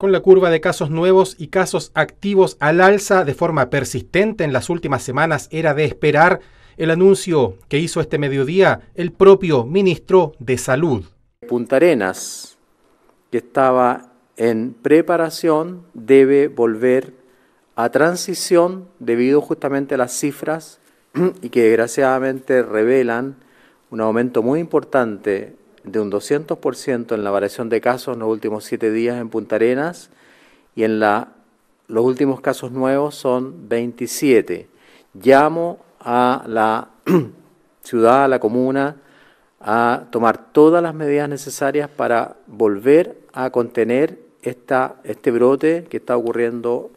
con la curva de casos nuevos y casos activos al alza de forma persistente en las últimas semanas, era de esperar el anuncio que hizo este mediodía el propio ministro de Salud. Punta Arenas, que estaba en preparación, debe volver a transición debido justamente a las cifras y que desgraciadamente revelan un aumento muy importante de un 200% en la variación de casos en los últimos siete días en Punta Arenas y en la, los últimos casos nuevos son 27. Llamo a la ciudad, a la comuna, a tomar todas las medidas necesarias para volver a contener esta, este brote que está ocurriendo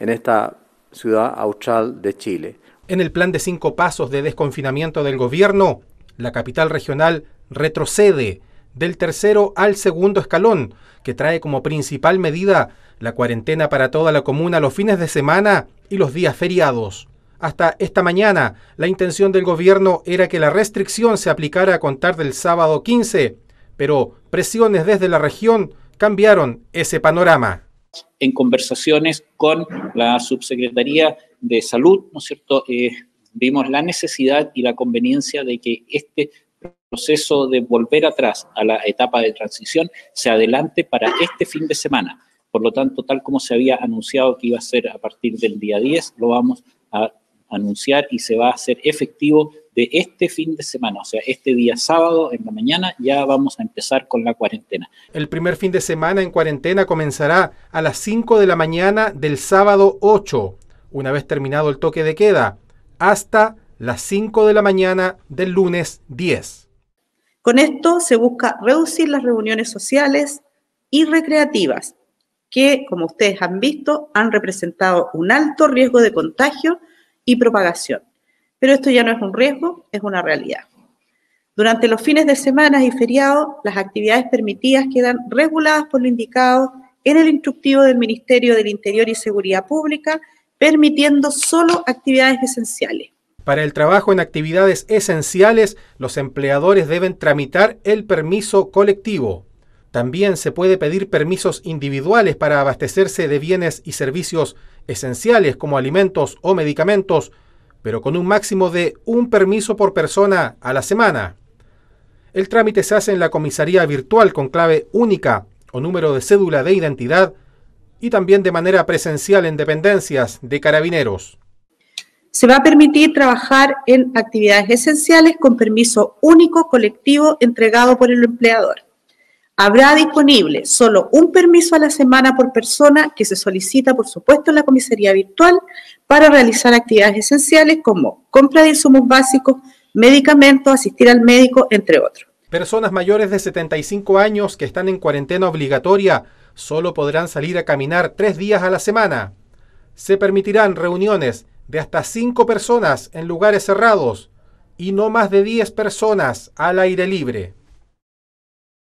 en esta ciudad austral de Chile. En el plan de cinco pasos de desconfinamiento del gobierno, la capital regional retrocede del tercero al segundo escalón, que trae como principal medida la cuarentena para toda la comuna los fines de semana y los días feriados. Hasta esta mañana, la intención del gobierno era que la restricción se aplicara a contar del sábado 15, pero presiones desde la región cambiaron ese panorama. En conversaciones con la subsecretaría de salud, ¿no es cierto? Eh, vimos la necesidad y la conveniencia de que este proceso de volver atrás a la etapa de transición se adelante para este fin de semana. Por lo tanto, tal como se había anunciado que iba a ser a partir del día 10, lo vamos a anunciar y se va a hacer efectivo de este fin de semana, o sea, este día sábado en la mañana ya vamos a empezar con la cuarentena. El primer fin de semana en cuarentena comenzará a las 5 de la mañana del sábado 8, una vez terminado el toque de queda, hasta las 5 de la mañana del lunes 10. Con esto se busca reducir las reuniones sociales y recreativas, que, como ustedes han visto, han representado un alto riesgo de contagio y propagación. Pero esto ya no es un riesgo, es una realidad. Durante los fines de semana y feriados, las actividades permitidas quedan reguladas por lo indicado en el instructivo del Ministerio del Interior y Seguridad Pública, permitiendo solo actividades esenciales. Para el trabajo en actividades esenciales, los empleadores deben tramitar el permiso colectivo. También se puede pedir permisos individuales para abastecerse de bienes y servicios esenciales como alimentos o medicamentos, pero con un máximo de un permiso por persona a la semana. El trámite se hace en la comisaría virtual con clave única o número de cédula de identidad y también de manera presencial en dependencias de carabineros se va a permitir trabajar en actividades esenciales con permiso único colectivo entregado por el empleador. Habrá disponible solo un permiso a la semana por persona que se solicita, por supuesto, en la comisaría virtual para realizar actividades esenciales como compra de insumos básicos, medicamentos, asistir al médico, entre otros. Personas mayores de 75 años que están en cuarentena obligatoria solo podrán salir a caminar tres días a la semana. Se permitirán reuniones de hasta 5 personas en lugares cerrados y no más de 10 personas al aire libre.